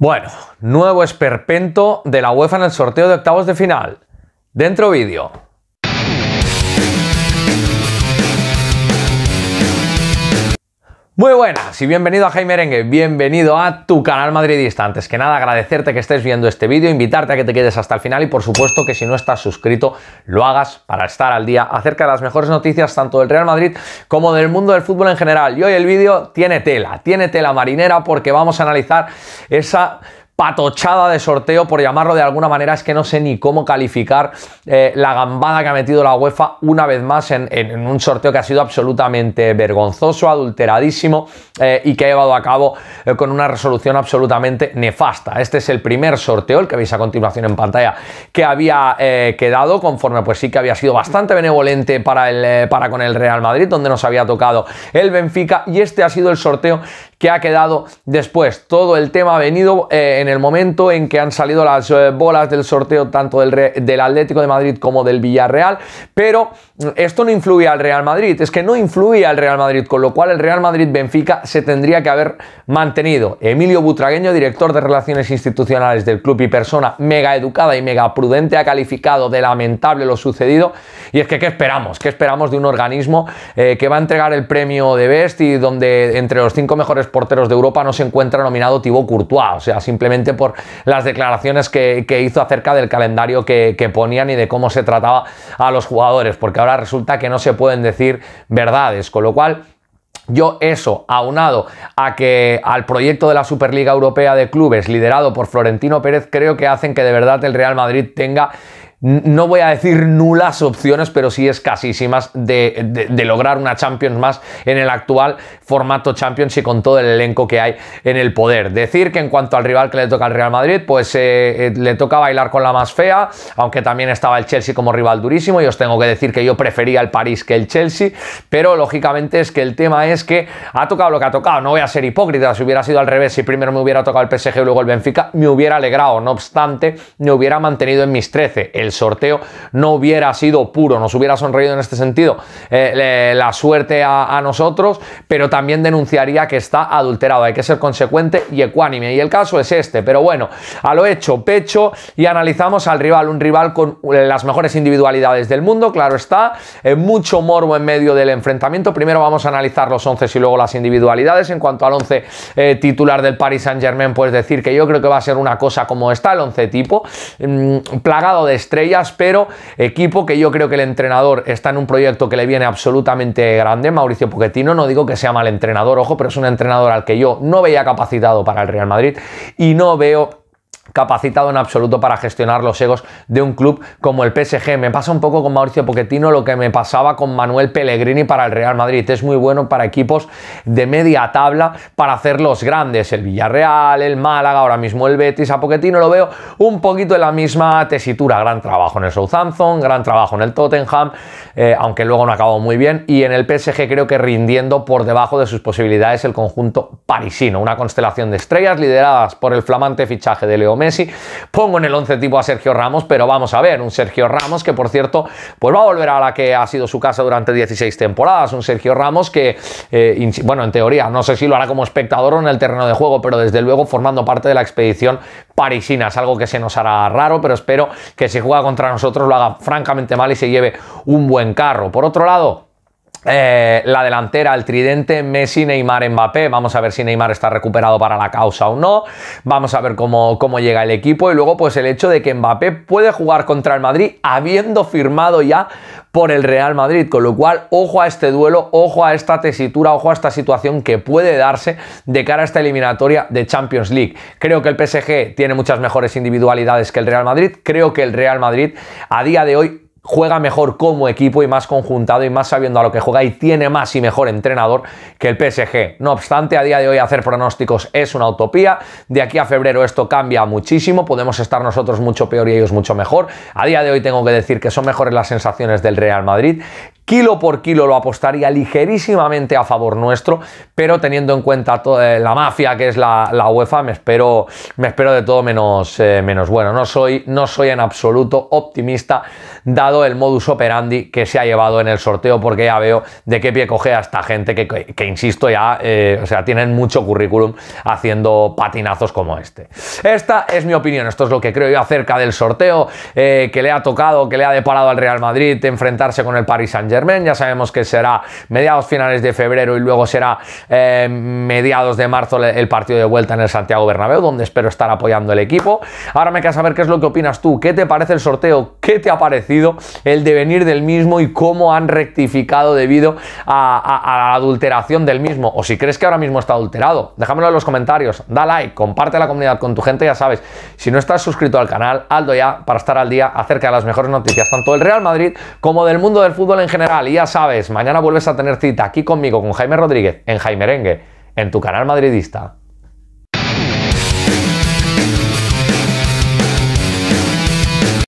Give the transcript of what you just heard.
Bueno, nuevo esperpento de la UEFA en el sorteo de octavos de final. Dentro vídeo. Muy buenas y bienvenido a Jaime Merengue, bienvenido a tu canal madridista. Antes que nada agradecerte que estés viendo este vídeo, invitarte a que te quedes hasta el final y por supuesto que si no estás suscrito lo hagas para estar al día acerca de las mejores noticias tanto del Real Madrid como del mundo del fútbol en general. Y hoy el vídeo tiene tela, tiene tela marinera porque vamos a analizar esa patochada de sorteo, por llamarlo de alguna manera, es que no sé ni cómo calificar eh, la gambada que ha metido la UEFA una vez más en, un sorteo que ha sido absolutamente vergonzoso, adulteradísimo eh, y que ha llevado a cabo eh, con una resolución absolutamente nefasta. Este es el primer sorteo, el que veis a continuación en pantalla, que había quedado, conforme pues sí que había sido bastante benevolente para, para con el Real Madrid, donde nos había tocado el Benfica, y este ha sido el sorteo que ha quedado después. Todo el tema ha venido en en el momento en que han salido las eh, bolas del sorteo tanto del, Atlético de Madrid como del Villarreal, pero mm, esto no influía al Real Madrid, es que no influía al Real Madrid, con lo cual el Real Madrid-Benfica se tendría que haber mantenido. Emilio Butragueño, director de Relaciones Institucionales del club y persona mega educada y mega prudente, ha calificado de lamentable lo sucedido. Y es que, ¿qué esperamos? ¿Qué esperamos de un organismo eh, que va a entregar el premio de Best y donde entre los cinco mejores porteros de Europa no se encuentra nominado Thibaut Courtois? O sea, simplemente por las declaraciones que, hizo acerca del calendario que, que, ponían y de cómo se trataba a los jugadores, porque ahora resulta que no se pueden decir verdades, con lo cual... Yo eso, aunado a que al proyecto de la Superliga Europea de Clubes liderado por Florentino Pérez, creo que hacen que de verdad el Real Madrid tenga no voy a decir nulas opciones, pero sí escasísimas de, lograr una Champions más en el actual formato Champions y con todo el elenco que hay en el poder. Decir que en cuanto al rival que le toca al Real Madrid, pues eh, eh, le toca bailar con la más fea, aunque también estaba el Chelsea como rival durísimo. Y os tengo que decir que yo prefería el París que el Chelsea, pero lógicamente es que el tema es que ha tocado lo que ha tocado. No voy a ser hipócrita, si hubiera sido al revés, si primero me hubiera tocado el PSG y luego el Benfica, me hubiera alegrado. No obstante, me hubiera mantenido en mis 13 el sorteo no hubiera sido puro, nos hubiera sonreído en este sentido eh, la suerte a, nosotros, pero también denunciaría que está adulterado. Hay que ser consecuente y ecuánime. Y el caso es este, pero bueno, a lo hecho, pecho y analizamos al rival, un rival con eh, las mejores individualidades del mundo, claro está, eh, mucho morbo en medio del enfrentamiento. Primero vamos a analizar los 11 y luego las individualidades. En cuanto al 11 titular del Paris Saint Germain, puedes decir que yo creo que va a ser una cosa como está, el once tipo, mm, plagado de estrés ellas, pero equipo que yo creo que el entrenador está en un proyecto que le viene absolutamente grande, Mauricio Pochettino, no digo que sea mal entrenador, ojo, pero es un entrenador al que yo no veía capacitado para el Real Madrid y no veo capacitado en absoluto para gestionar los egos de un club como el PSG. Me pasa un poco con Mauricio Pochettino lo que me pasaba con Manuel Pellegrini para el Real Madrid. Es muy bueno para equipos de media tabla para hacer los grandes. El Villarreal, el Málaga, ahora mismo el Betis. A Pochettino lo veo un poquito en la misma tesitura. Gran trabajo en el Southampton, gran trabajo en el Tottenham, eh, aunque luego no acabó muy bien. Y en el PSG creo que rindiendo por debajo de sus posibilidades el conjunto parisino. Una constelación de estrellas lideradas por el flamante fichaje de León Messi. Pongo en el 11 tipo a Sergio Ramos, pero vamos a ver, un Sergio Ramos que por cierto, pues va a volver a la que ha sido su casa durante 16 temporadas, un Sergio Ramos que, eh, bueno, en teoría, no sé si lo hará como espectador o en el terreno de juego, pero desde luego formando parte de la expedición parisina, es algo que se nos hará raro, pero espero que si juega contra nosotros lo haga francamente mal y se lleve un buen carro. Por otro lado, eh, la delantera, el tridente Messi, Neymar, Mbappé. Vamos a ver si Neymar está recuperado para la causa o no. Vamos a ver cómo, cómo llega el equipo. Y luego, pues el hecho de que Mbappé puede jugar contra el Madrid habiendo firmado ya por el Real Madrid. Con lo cual, ojo a este duelo, ojo a esta tesitura, ojo a esta situación que puede darse de cara a esta eliminatoria de Champions League. Creo que el PSG tiene muchas mejores individualidades que el Real Madrid. Creo que el Real Madrid a día de hoy juega mejor como equipo y más conjuntado y más sabiendo a lo que juega y tiene más y mejor entrenador que el PSG. No obstante, a día de hoy hacer pronósticos es una utopía. De aquí a febrero esto cambia muchísimo. Podemos estar nosotros mucho peor y ellos mucho mejor. A día de hoy tengo que decir que son mejores las sensaciones del Real Madrid kilo por kilo lo apostaría ligerísimamente a favor nuestro, pero teniendo en cuenta toda eh, la mafia que es la, UEFA, me espero, me espero de todo menos, eh, menos bueno. No soy, no soy en absoluto optimista, dado el modus operandi que se ha llevado en el sorteo, porque ya veo de qué pie coge a esta gente que, insisto, ya, eh, o sea, tienen mucho currículum haciendo patinazos como este. Esta es mi opinión, esto es lo que creo yo acerca del sorteo, que le ha tocado, que le ha deparado al Real Madrid enfrentarse con el Paris Saint-Germain ya sabemos que será mediados finales de febrero y luego será eh, mediados de marzo el partido de vuelta en el Santiago Bernabéu, donde espero estar apoyando el equipo. Ahora me queda saber qué es lo que opinas tú, qué te parece el sorteo, qué te ha parecido el devenir del mismo y cómo han rectificado debido a, la adulteración del mismo. O si crees que ahora mismo está adulterado, déjamelo en los comentarios, da like, comparte la comunidad con tu gente, ya sabes. Si no estás suscrito al canal, Aldo ya para estar al día acerca de las mejores noticias, tanto del Real Madrid como del mundo del fútbol en general ya sabes, mañana vuelves a tener cita aquí conmigo, con Jaime Rodríguez, en Jaime Rengue, en tu canal madridista.